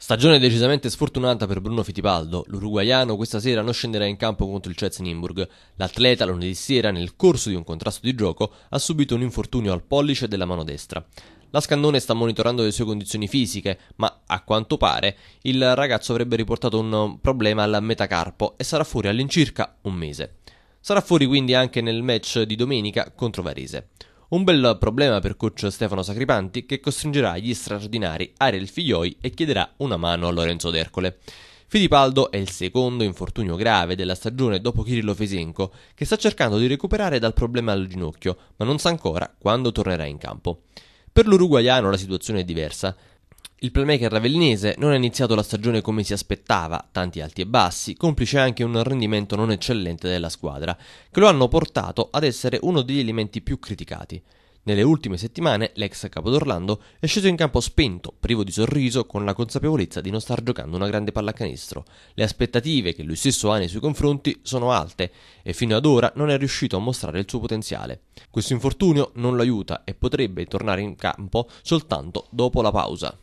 Stagione decisamente sfortunata per Bruno Fitipaldo. L'uruguaiano questa sera non scenderà in campo contro il Chelsea Nimburg. L'atleta lunedì sera, nel corso di un contrasto di gioco, ha subito un infortunio al pollice della mano destra. La Scannone sta monitorando le sue condizioni fisiche, ma a quanto pare il ragazzo avrebbe riportato un problema al metacarpo e sarà fuori all'incirca un mese. Sarà fuori quindi anche nel match di domenica contro Varese. Un bel problema per Cuccio Stefano Sacripanti che costringerà gli straordinari Ariel Figlioi e chiederà una mano a Lorenzo D'Ercole. Filipaldo è il secondo infortunio grave della stagione dopo Kirillo Fesenko, che sta cercando di recuperare dal problema al ginocchio, ma non sa ancora quando tornerà in campo. Per l'uruguaiano la situazione è diversa. Il playmaker ravellinese non ha iniziato la stagione come si aspettava, tanti alti e bassi, complice anche un rendimento non eccellente della squadra, che lo hanno portato ad essere uno degli elementi più criticati. Nelle ultime settimane l'ex capo d'Orlando è sceso in campo spento, privo di sorriso, con la consapevolezza di non star giocando una grande pallacanestro. Le aspettative che lui stesso ha nei suoi confronti sono alte e fino ad ora non è riuscito a mostrare il suo potenziale. Questo infortunio non lo aiuta e potrebbe tornare in campo soltanto dopo la pausa.